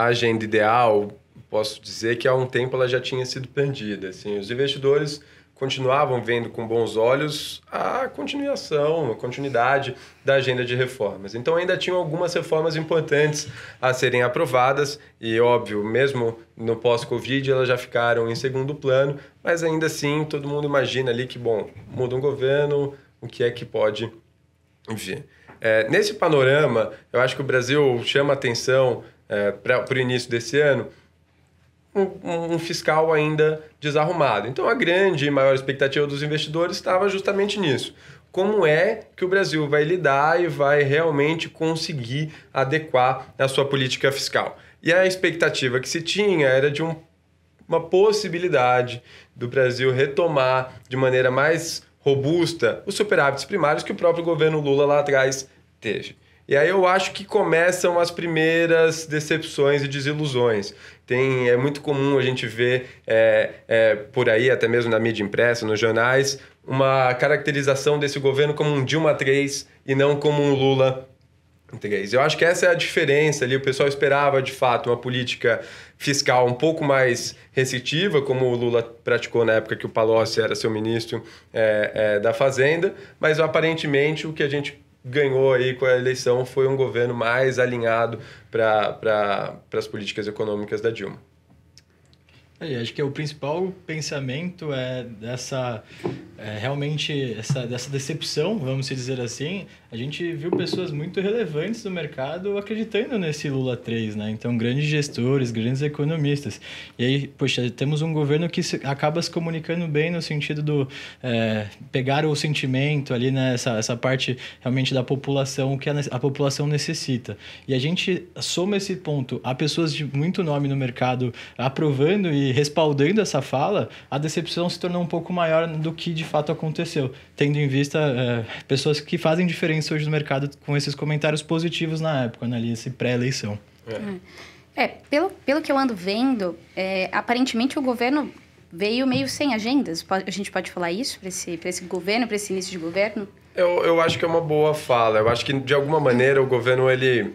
a agenda ideal, posso dizer que há um tempo ela já tinha sido perdida. Assim, os investidores continuavam vendo com bons olhos a continuação, a continuidade da agenda de reformas. Então ainda tinham algumas reformas importantes a serem aprovadas e óbvio, mesmo no pós-Covid elas já ficaram em segundo plano, mas ainda assim todo mundo imagina ali que bom muda um governo, o que é que pode vir. É, nesse panorama, eu acho que o Brasil chama atenção é, para o início desse ano, um, um, fiscal ainda desarrumado. Então, a grande e maior expectativa dos investidores estava justamente nisso. Como é que o Brasil vai lidar e vai realmente conseguir adequar a sua política fiscal? E a expectativa que se tinha era de um, uma possibilidade do Brasil retomar de maneira mais robusta os superávites primários que o próprio governo Lula lá atrás teve. E aí eu acho que começam as primeiras decepções e desilusões. Tem, é muito comum a gente ver é, é, por aí, até mesmo na mídia impressa, nos jornais, uma caracterização desse governo como um Dilma 3 e não como um Lula 3. Eu acho que essa é a diferença ali. O pessoal esperava, de fato, uma política fiscal um pouco mais restritiva, como o Lula praticou na época que o Palocci era seu ministro é, é da Fazenda, mas aparentemente o que a gente ganhou aí com a eleição foi um governo mais alinhado para pra, as políticas econômicas da Dilma aí é, acho que o principal pensamento é dessa é realmente essa dessa decepção, vamos dizer assim. A gente viu pessoas muito relevantes do mercado acreditando nesse Lula 3, né? Então, grandes gestores, grandes economistas. E aí, poxa, temos um governo que acaba se comunicando bem no sentido do é, pegar o sentimento ali, né? Essa, essa parte realmente da população, o que a, a população necessita. E a gente soma esse ponto a pessoas de muito nome no mercado aprovando e respaldando essa fala, a decepção se tornou um pouco maior do que de fato aconteceu, tendo em vista é, pessoas que fazem diferença hoje no mercado com esses comentários positivos na época, na né, pré-eleição. É. é, pelo, pelo que eu ando vendo, é, aparentemente o governo veio meio sem agendas. A gente pode falar isso para esse, pra esse governo, para esse início de governo? Eu, eu acho que é uma boa fala. Eu acho que, de alguma maneira, o governo ele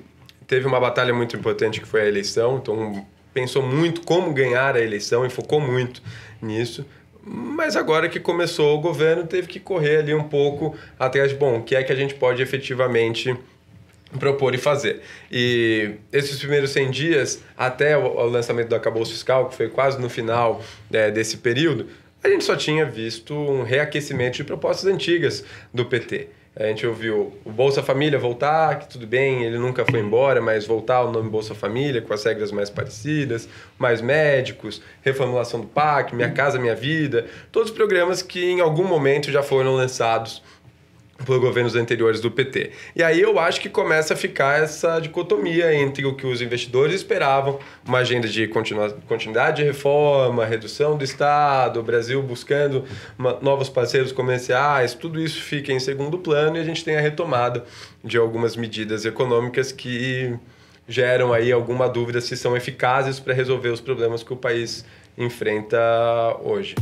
teve uma batalha muito importante que foi a eleição. Então, pensou muito como ganhar a eleição e focou muito nisso. Mas agora que começou o governo, teve que correr ali um pouco atrás de, bom, o que é que a gente pode efetivamente propor e fazer. E esses primeiros 100 dias, até o, lançamento do acabou fiscal, que foi quase no final é, desse período, a gente só tinha visto um reaquecimento de propostas antigas do PT. A gente ouviu o Bolsa Família voltar, que tudo bem, ele nunca foi embora, mas voltar o nome Bolsa Família com as regras mais parecidas, mais médicos, reformulação do PAC, Minha Casa Minha Vida, todos os programas que em algum momento já foram lançados por governos anteriores do PT. E aí eu acho que começa a ficar essa dicotomia entre o que os investidores esperavam, uma agenda de continuidade de reforma, redução do Estado, o Brasil buscando uma, novos parceiros comerciais, tudo isso fica em segundo plano e a gente tem a retomada de algumas medidas econômicas que geram aí alguma dúvida se são eficazes para resolver os problemas que o país enfrenta hoje.